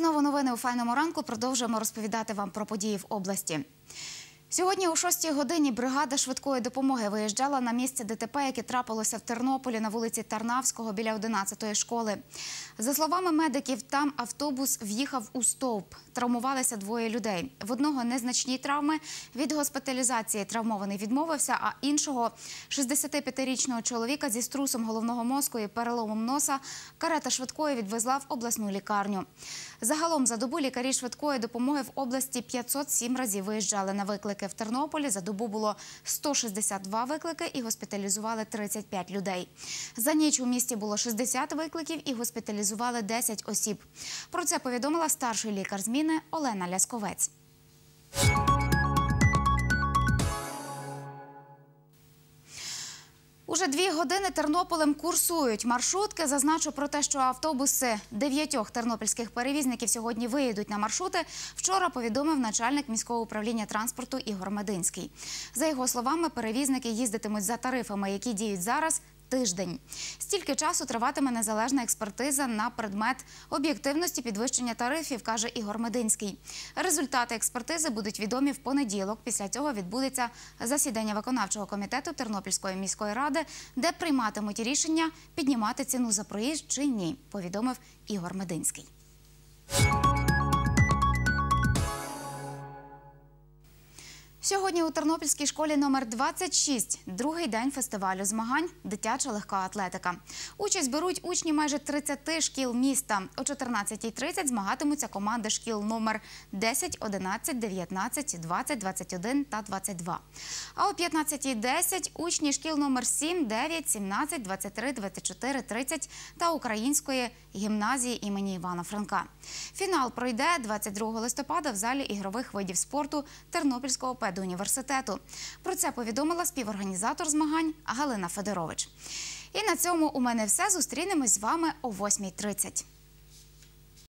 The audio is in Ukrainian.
знову новини у файному ранку продовжуємо розповідати вам про події в області. Сьогодні о 6-й годині бригада швидкої допомоги виїжджала на місце ДТП, яке трапилося в Тернополі на вулиці Тарнавського біля 11-ї школи. За словами медиків, там автобус в'їхав у стовп. Травмувалися двоє людей. В одного незначні травми від госпіталізації травмований відмовився, а іншого 65-річного чоловіка зі струсом головного мозку і переломом носа карета швидкої відвезла в обласну лікарню. Загалом за добу лікарі швидкої допомоги в області 507 разів виїжджали на виклик безпеки в Тернополі за добу було 162 виклики і госпіталізували 35 людей. За ніч у місті було 60 викликів і госпіталізували 10 осіб. Про це повідомила старший лікар зміни Олена Лясковець. Уже дві години Тернополем курсують маршрутки. Зазначу про те, що автобуси дев'ятьох тернопільських перевізників сьогодні виїдуть на маршрути. Вчора повідомив начальник міського управління транспорту Ігор Мединський. За його словами, перевізники їздитимуть за тарифами, які діють зараз, тиждень. Стільки часу триватиме незалежна експертиза на предмет об'єктивності підвищення тарифів, каже Ігор Мединський. Результати експертизи будуть відомі в понеділок. Після цього відбудеться засідання виконавчого комітету Тернопільської міської ради, де прийматимуть рішення піднімати ціну за проїзд чи ні. Повідомив Ігор Мединський. Сьогодні у Тернопільській школі номер 26 другий день фестивалю змагань Дитяча легка атлетика. Участь беруть учні майже 30 шкіл міста. О 14.30 змагатимуться команди шкіл номер 10, 11, 19, 20, 21 та 22. А о 15.10 учні шкіл номер 7, 9, 17, 23, 24, 30 та Української гімназії імені Івана Франка. Фінал пройде 22 листопада в залі ігрових видів спорту Тернопільського педагогіка до університету. Про це повідомила співорганізатор змагань Галина Федорович. І на цьому у мене все зустрінемось з вами о 8.30.